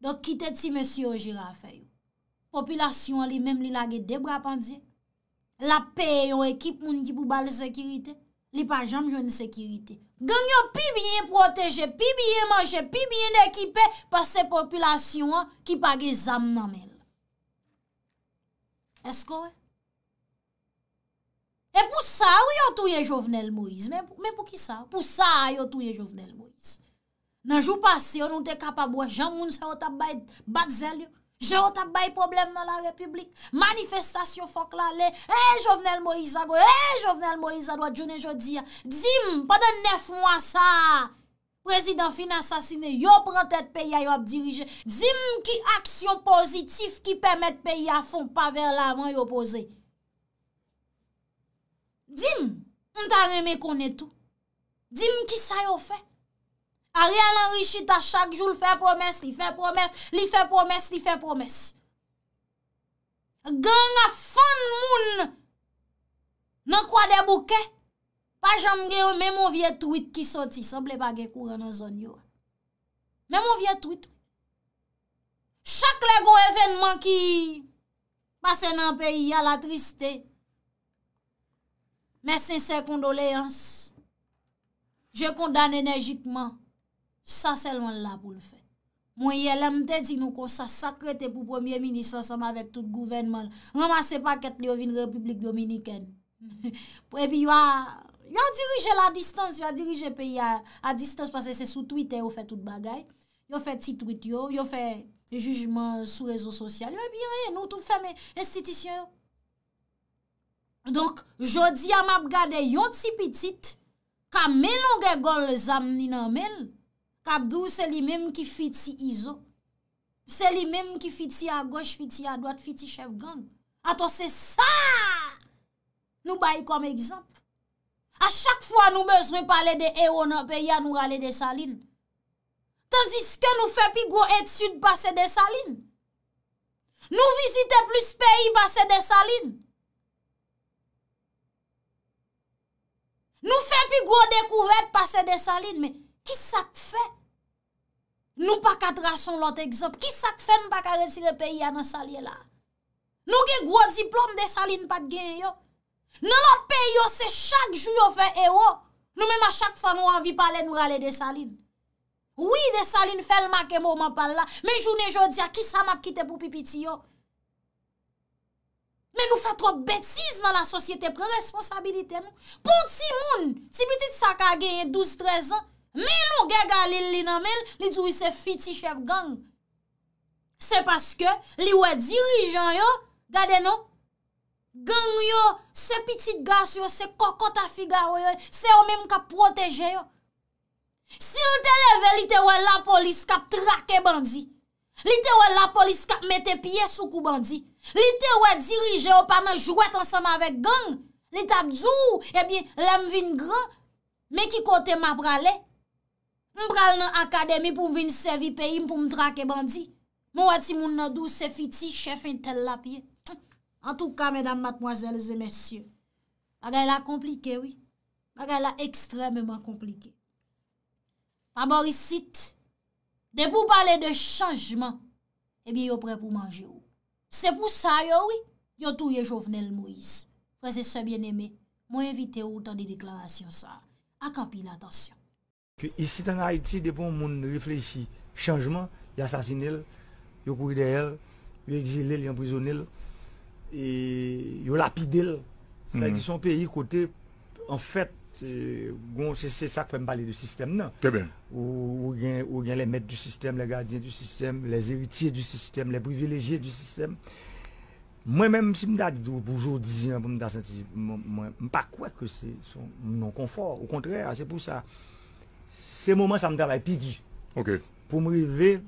Do kitet si monsi yo jirafey. Popilasyon li mem li lage debra pandye. La pe yo ekip moun ki pou bali sekirite. Li pa jam jouni sekirite. Ganyo pi bien proteje, pi bien manje, pi bien ekipe pa se populasyon ki page zam nan men. Es kowe? E pou sa yo touye jovenel mouise. Men pou ki sa? Pou sa yo touye jovenel mouise. Nanjou pasi, yo nou te kapab wè, jan moun se otab bay bat zèl yo, je otab bay problem nan la republik, manifestasyon fok la lè, e, eh, Jovenel Moïse a go, e, Jovenel Moïse a doa, djounè jodi ya, dim, padan nef mwa sa, prezident fina sasine, yo prantèt peyi a yo ap dirije, dim ki aksyon pozitif ki pèmet peyi a fon pa ver la avan yo pose. Dim, mwen ta remè konè tou, dim ki sa yo fè, A ryan an richi ta chak joul fè promès, li fè promès, li fè promès, li fè promès. Gan nga fèn moun nan kwa de bouke, pa jom ge ou mè mou vie twit ki soti, sanble pa ge kou re nan zon yo. Mè mou vie twit. Chak le go evenman ki pase nan peyi ya la tristè, mè sènsè kondoleans, jè kondan enerjikman, Sa selman la pou l'fè. Mwen ye lemte di nou kon sa sakrete pou premier ministre ansama vek tout gouvernement. Mwen mase pa ket li yo vin Republik Dominikèn. Epi yo a dirije la distans, yo a dirije peyi a distans pase se sou Twitter yo fè tout bagay. Yo fè titwit yo, yo fè jujman sou rezo sosyal. Epi yo e e, nou tou fèm estitisyon yo. Donk, jodi am ap gade yon ti pitit ka men long e gol le zam ni nan menl Kabdou se li menm ki fiti Izo. Se li menm ki fiti a goch, fiti a doat, fiti Shevgan. Ato se sa! Nou bayi kom ekzamp. A chak fwa nou bezwe pale de Eonor pe ya nou gale de Saline. Tansi se ke nou fe pi go et sud pase de Saline. Nou vizite plus peyi pase de Saline. Nou fe pi go dekouvet pase de Saline men. Ki sak fe? Nou pa kat rason lot ekzop. Ki sak fe nou pa ka retire peyi anan salye la? Nou ge gwo diplom de salin pa gen yo. Nan lot peyi yo se chak jou yo fe ero. Nou men ma chak fa nou anvi pale nou rale de salin. Ouye de salin fel ma kemo ma pale la. Men jounen jodi a ki san ap kite pou pipiti yo. Men nou fa trope betiz nan la sosyete pre responsabilite nou. Pon ti moun, ti pitit sak a genye 12-13 an. Men nou ge galil li nan men, li dwi se fiti chef gang. Se paske, li wè dirijan yo, gade nou, gang yo, se pitit gas yo, se kokot afiga yo, se yo menm ka proteje yo. Si yo te leve, li te wè la polis kap trake bandi. Li te wè la polis kap mette piye soukou bandi. Li te wè dirijan yo panan jwet ansama vek gang. Li tap djou, e eh bin, lem vin gran, men ki kote map raley. M pral nan akademi pou vin sevi peyi m pou m drake bandi. M wati moun nan dou se fiti, chefin tel la piye. An tou ka, mèdam, matmoazèl, zè mèsyè. Bagay la komplike, wè. Bagay la ekstremèman komplike. Pa morisit, de pou pale de chanjman, eh ebi yo pre pou manje ou. Se pou sa yo, wè, yo touye jovenel mouise. Prese se bienemè, m wè invite ou tan de deklarasyon sa. Akampi l'antasyon. Kè isi tan Haïti depon moun reflejchi chanjman, y asasinil, yo kouri de el, yo exilil, yo emprisonil, yo lapidil, sa yon peyi kote an fèt, goun se se sak fèm pale de sistem nan, ou gen le mèd du sistem, le gardien du sistem, les eritier du sistem, le privilegier du sistem. Mwen mèm si mda di dou boujou diyan pou mda asasinil, mpa kouè kè se son non konfor, ou kontrè, se pou sa... Se mouman sa mtavay pidu pou mrive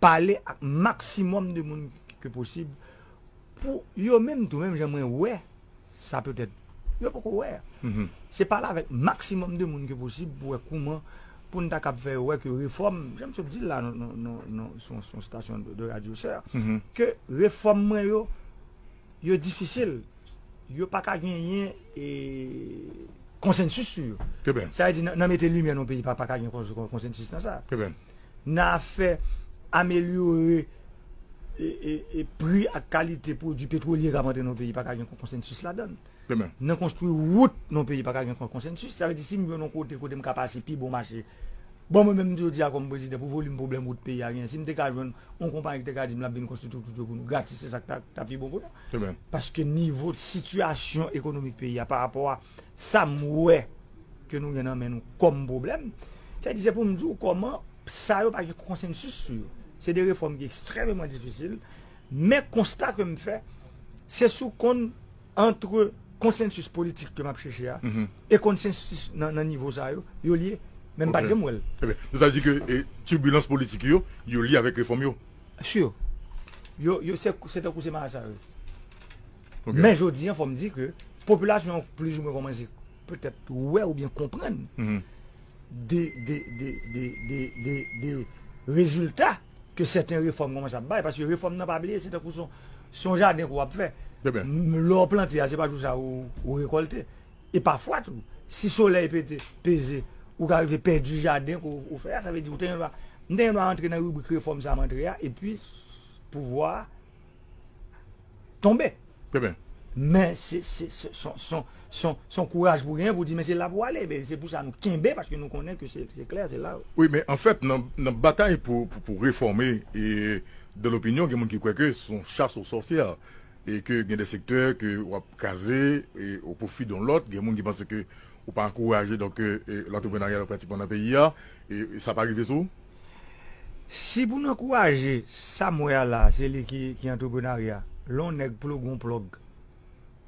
pale ak maksimoum de moun ki posib pou yo mèm tou mèm jèmwen wè, sa pwètèt, yo pwèk wè, mhm. se pale avèk maksimoum de moun ki posib pou wè kouman pou nta kap fè wè ki reform, jèm soub di la nan son stasyon de radyoseur, mhm. ke reform mwen yo, yo difisil, yo pak a genyen e... konsensus sou. Ke ben? Sa ve di nan non, non, mette lumi an nou peyi pa kage yon konsensus nan sa. Ke ben? Nan fe ameliori e pri a kalite pou di petro li ramante nou peyi pa kage yon konsensus la don. Ke ben? Nan konstruy wout nou peyi pa kage yon konsensus. Sa ve di si mwen an kote kote m kapase pi bon mache Bon mwen men mdou di a kom prezide pou voli m problem wot peyi a gen, si m dek a joun, on kompan yon dek a joun, m la ben konstitu toutou kou nou, gratis se sak ta pi bon kou nan. Paske nivou de situasyon ekonomik peyi a par apwa sa mwè ke nou gen anmen nou kom problem, se a di se pou mdou koman sa yo pake konsensus sou, se de reform ki ekstremèman disfisil, men konstat ke m fè, se sou kon entre konsensus politik ke map chèche a, e konsensus nan nivou sa yo, yo liye, Même pas de moi. Eh ça veut dire que la eh, turbulence politique, yo, yo lié avec la réforme. Sûr. Yo, yo, c'est un coup de ça. Mais je dis, il faut me dire que la population, plus ou moins, commencé peut-être, ouais, ou bien comprendre -hmm. des, des, des, des, résultats que certaines réformes commencé à faire. Parce que les réformes n'ont pas oublié, c'est un coup son, son jardin qu'on a fait. Eh L'eau plantée, hein, c'est pas tout ça ou, récolter. Et parfois, si le soleil peut pesé. Ou ka eve pe di jaden ou fey, sa ve di ou ten yon va, nen yon va entre nan yon bou kreforme sa mandria, e puis pouvoi tombe. Men, son kouraj pou gen, pou di, men se la pou ale, se pou sa nou kenbe, parce ki nou konen ke se kler, se la. Oui, men, en fait, nan bataille pou reformer, de l'opinion, gen moun ki kweke, son chasse ou sorciere, et ke gen de secteur ki wap kaze, et ou pou fi don lot, gen moun ki pense ke Ou pa ankouraje doke l'entreprenaryat ou prati pou nan peyi ya E sa pa rive sou? Si pou nan kouraje sa mouya la, se li ki entreprenaryat Lon neg plog ou plog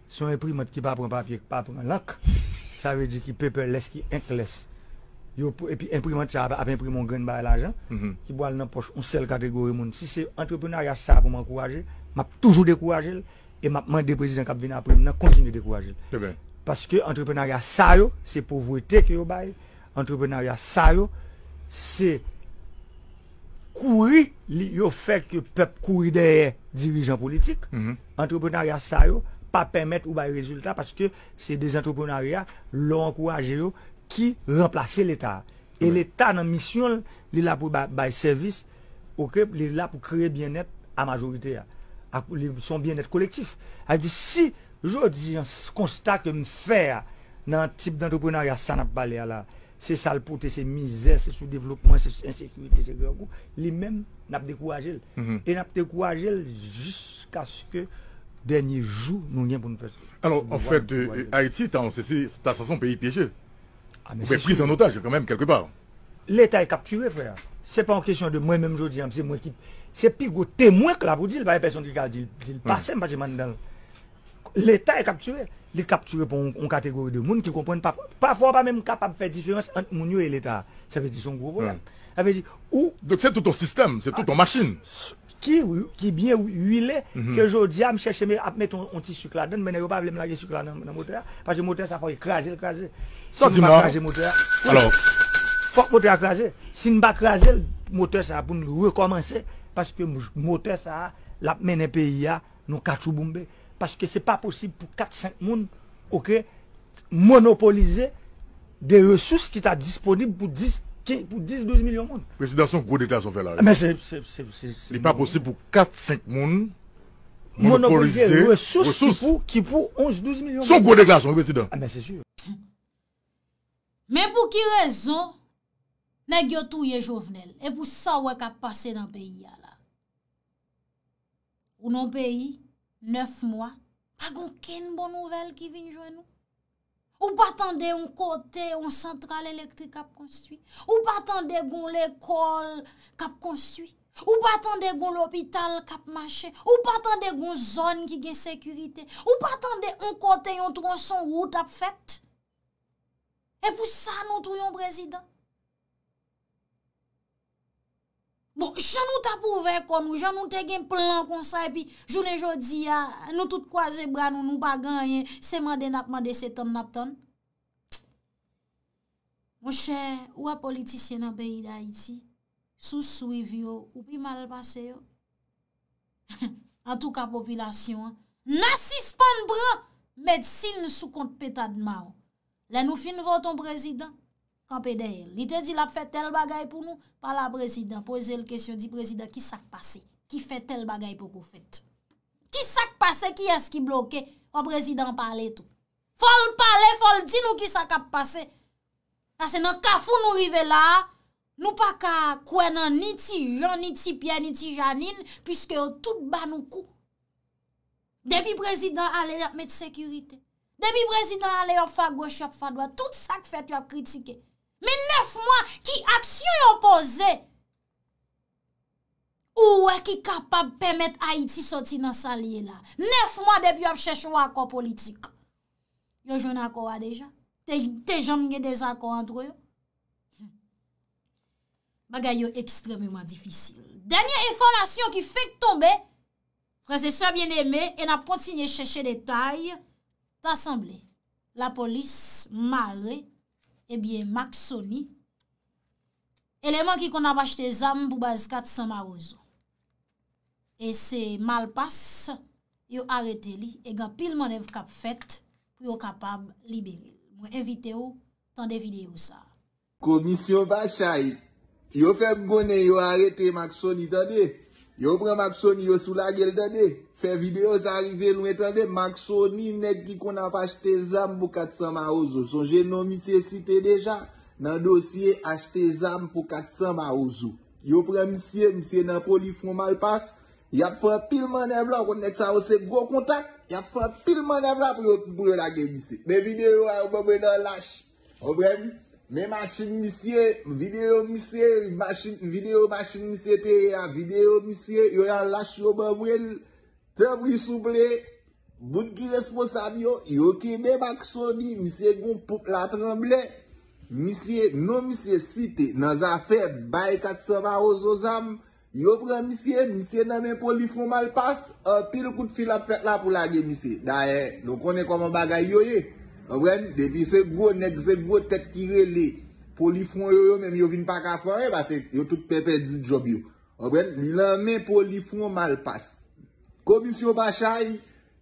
Se yon imprimant ki pa pran papye, ki pa pran lak Sa ve di ki pepe les, ki ent les E pi imprimant sa ap imprimant gren ba la jan Ki bo al nan poch, un sel kategori moun Si se entreprenaryat sa pou man kouraje Map toujou dekouraje E map man depresi dan kap vina ap prim Nan kontinu dekouraje eh Paske entreprenaryat sa yo, se pouvrite ki yo bay, entreprenaryat sa yo, se kouri li yo fek yo pep kouri deye dirijan politik, mhm. entreprenaryat sa yo, pa pemet ou bay rezultat paske se de entreprenaryat lo ankou aje yo ki remplase l'Etat. E l'Etat nan misyon li la pou bay servis ouke li la pou kreye bienet a majorite ya. A son bienet kolektif. A di si Jodi, constat ke m fè nan tip d'entrepreneur ya san ap bale ala. Se salpote, se mizè, se sou devlopman, se se insèkuit, se se grangou. Li mèm, nap dekou a jèl. Mhm. E nap dekou a jèl jiska skè denye jou nou nyen pou nou fè. Alors, an fèd, Aiti, ta sason pe y pièche. Ou pe pris an otaj, kan mèm, kelke par. L'Etat y kapturè, fè. Se pa an kèsyon de mèm, mèm jodi, se pi go tèmouè kwa la pou dil, pa y person di kadi. Pase m pati mandal. l'État est capturé. Il est capturé pour une catégorie de monde qui comprennent pas. Parfois, pas même capable de faire différence entre Mounio et l'État. Ça veut dire son gros problème. Hmm. Ça veut dire Donc c'est tout ton système, c'est tout ton ah, machine. Qui, qui bien huilé, hmm. que je dis à chercher à mettre un petit sucre là-dedans, mais je ne pas me laver sucre là dans le moteur, parce que le moteur, ça faut écraser, écraser. Si pas écraser le moteur, alors, faut le moteur écraser. Si ne pas écraser le moteur, ça va pour recommencer, parce que le moteur, ça, a mené pays à nous quatre bombés parce que ce n'est pas possible pour 4-5 personnes ok, monopoliser des ressources qui sont disponibles pour 10 12 millions de monde. Président, son gros déclaration fait là. Ah, mais c'est. n'est pas possible pour 4-5 personnes monopoliser des ressources, qui pour, pour 11-12 millions Son gros déclaration, président. Ah, mais c'est sûr. Mais pour qui raison, tout yo touye et pour ça ouais qu'a passé dans pays là. Ou non pays Neuf mwa, pa gon ken bon nouvel ki vin jwen nou? Ou pa tende yon kote yon sentral elektrik kap konstwi? Ou pa tende yon l'ekol kap konstwi? Ou pa tende yon l'opital kap mache? Ou pa tende yon zon ki gen sekurite? Ou pa tende yon kote yon tronson wout ap fet? E pou sa nou trou yon brezidant? Bon, chan nou tap ouve kon ou, chan nou te gen plan kon sa e pi, jounen jodi ya, nou tout kwaze brano, nou baganyen, seman de napman de setan naptan. Mon chen, ou a politisyen apayi da iti, sou sou e vyo, ou pi malpase yo? An tou ka popilasyon, nan sispan brou, medsine sou kont petad ma ou. La nou fin voton prezident? Kampè deyè, li te di lap fè tel bagay pou nou, pala prezident, pose l kèsyon di prezident, ki sak pase, ki fè tel bagay pou kou fèt. Ki sak pase, ki eski bloke, pa prezident pale tout. Fol pale, fol di nou ki sak ap pase. La se nan kafou nou rive la, nou pa ka kwenan ni ti Jean, ni ti Pierre, ni ti Janine, pyske yo tout banou kou. Depi prezident ale yop met sekurite. Depi prezident ale yop fag wèch yop fadwa, tout sak fèt yop kritike. Men nef mwa ki aksyon yon pose. Ou wè ki kapab pemet Haiti soti nan sa liye la. Nef mwa debi wap chèche wakon politik. Yo joun akowa deja. Te jom nge dezakon antre yo. Bagay yo ekstremèman difisil. Danyen infonasyon ki fèk tombe. Prese sobyen eme en ap kontinye chèche detay. T'assemble la polis mare. Ebyen eh Maksoni, eleman ki kon apache te zam pou baz kat Samarozo. E se malpas, yo arete li, e gan pil manev kap fet pou yo kapab libere. Mwen evite yo tan devide yo sa. Komisyon basay, yo feb gone yo arete Maksoni dane, yo bre Maksoni yo sou la gel dane. Fè videyo z'arive loun etande, makso ni net ki konan pa achte zam pou 400 marouzou. Son jenon misye site deja nan dosye achte zam pou 400 marouzou. Yo pre misye, misye nan poli fon mal pas, yap fan pil man evla konten ek sa ose bro kontak, yap fan pil man evla pou yo lage misye. Me videyo a yon babwèl nan lache. O brem, me masin misye, videyo misye, videyo masin misye te a videyo misye, yo yon lache yon babwèl, Febri souble, bout ki responsab yo, yo ki be bak soni, misye goun pou la tremble, misye, nou misye site, nan zafè, bay kat soma o zozam, yo pren misye, misye nanmen polifon malpas, pil kout fil ap fet la pou lage misye. Da ye, nou konen koman bagay yo ye. Obwen, depi se gro nek, se gro tek kire le, polifon yo yo, men yo vin pa ka fwane, basen yo tout pepe di job yo. Obwen, nanmen polifon malpas, Komisyon bachay,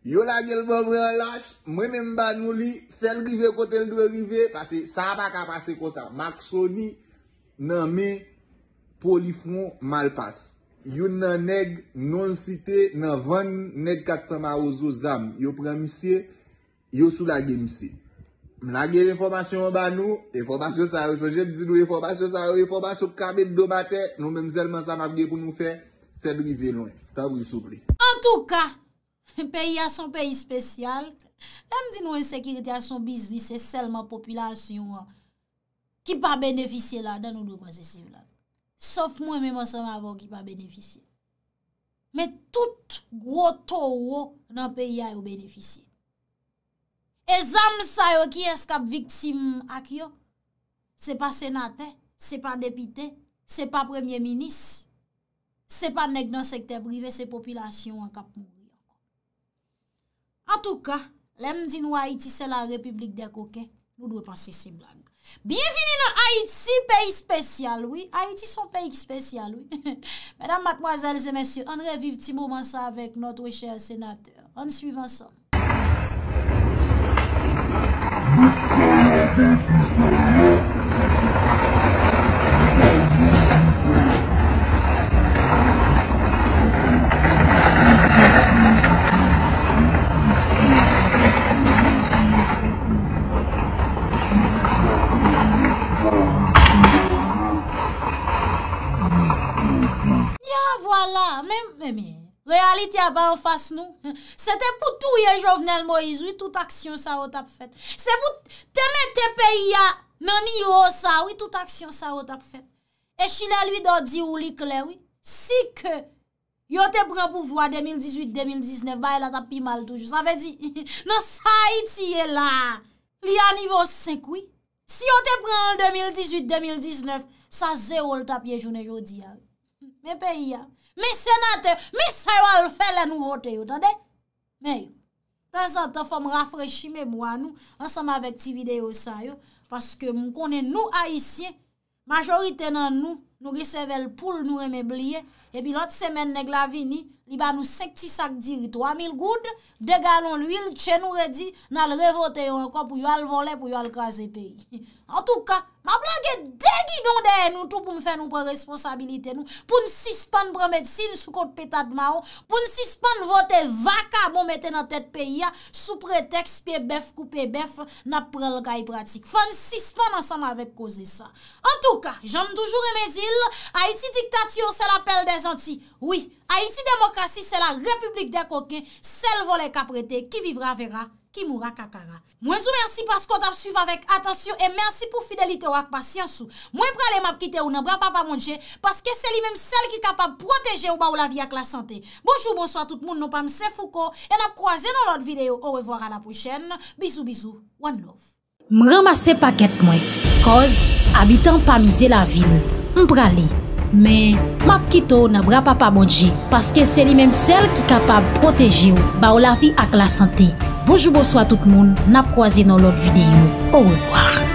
yo la gelmè vre laj, mwenen banou li, fel rive kotel dwe rive, pase sa apak apase konsa, maksoni nan me polifon malpas. Yo nan neg non site nan 20 neg katsama ouzo zam, yo pramise, yo sou la gemse. Mna gel informasyon banou, informasyon sa yo soje, dizidou informasyon sa yo, informasyon sa yo, informasyon sa yo, informasyon sa yo, mwenen banou, mwenen banou, mwenen banou, mwenen banou, mwenen banou, En tou ka, peyi a son peyi spesyal, la m di nou en sekirite a son biznis, se sel ma populasyon ki pa benefisye la, dan nou do mwen se siv la. Sof mwen men mwen se mwen avon ki pa benefisye. Me tout gro to wou nan peyi a yo benefisye. E zanm sa yo ki eskap viksim ak yo, se pa senate, se pa depite, se pa premier minis, se pa nek nan sekte brive se popilasyon an kap mou. An tou ka, lem di nou Haiti se la republik de koke, mou nou e pansi se blague. Bienveni nan Haiti, peyi spesyal, oui. Haiti son peyi spesyal, oui. Mèdam, mèk, mwazal, zè, mèsyou, an reviv ti mouman sa avèk notre chèr sénatèr. An suivan sa. Mèk sa yon peyi pise mèk. Mè mè, mè mè, reality a ba an fase nou Se te pou tou ye jovnel Moïse Oui, tout aksyon sa wot ap fèt Se pou te mè te peyi ya Nan ni yo sa, oui, tout aksyon sa wot ap fèt E chile li do di ou li klen, oui Si ke Yo te pran pou vwa 2018-2019 Baye la tap pi mal toujou Sa ve di, nan sa iti ye la Li a nivou 5, oui Si yo te pran an 2018-2019 Sa zero l tap ye jounen jodi ya Mè peyi ya Mi senate, mi sa yo al fè la nou hotè yo, tan de? Men, tan sa ta fòm rafrechi me mwa nou, ansanm avèk ti videyo sa yo, paske moun konen nou a isye, majorite nan nou, nou reseve l pou l nou remebliye, epi lot semen neg la vini, li ba nou sekti sak diri 3000 goud, de galon l huil, tche nou redi, nan revote yon yon kon pou yon al vole, pou yon al kaze peyi. En tou ka, ma blage degi don dey nou, tout pou m fe nou pre responsabilite nou, pou n sispan premedsine, sou kote petat ma ou, pou n sispan vote vaka, bon mette nan tet peyi ya, sou preteks pebef, koupebef, nan prel gay pratik. Fan sispan ansan avek koze sa. En tou ka, janm toujou remedil, Haiti diktatyon se la pelle de zanti Oui, Haiti demokrasi se la republik non, de koken Sel vole kaprete, ki vivra vera, ki moura kakara Mwen zou mersi paskot ap suyva vek Atensyon e mersi pou fidelite wak pasyansou Mwen prale map kite ou nan bra pa pa mounje Paske se li menm sel ki kapab proteje ou ba ou la vi ak la sante Bonjou, bonsoit tout moun, nou pam se fouko E nap kroaze nan lot videyo Ouwevoar a la pouchene Bizou, bizou, one love Mwen ramase paket mwen Koz, abitan pa mize la vil mprale. Me, ma pkito na bra pa pa bodje, paske se li menm sel ki kapab proteji ou, ba ou la fi ak la sante. Bojoubo swa tout moun, nap kwa zi nan lot videyo. Ou revoar.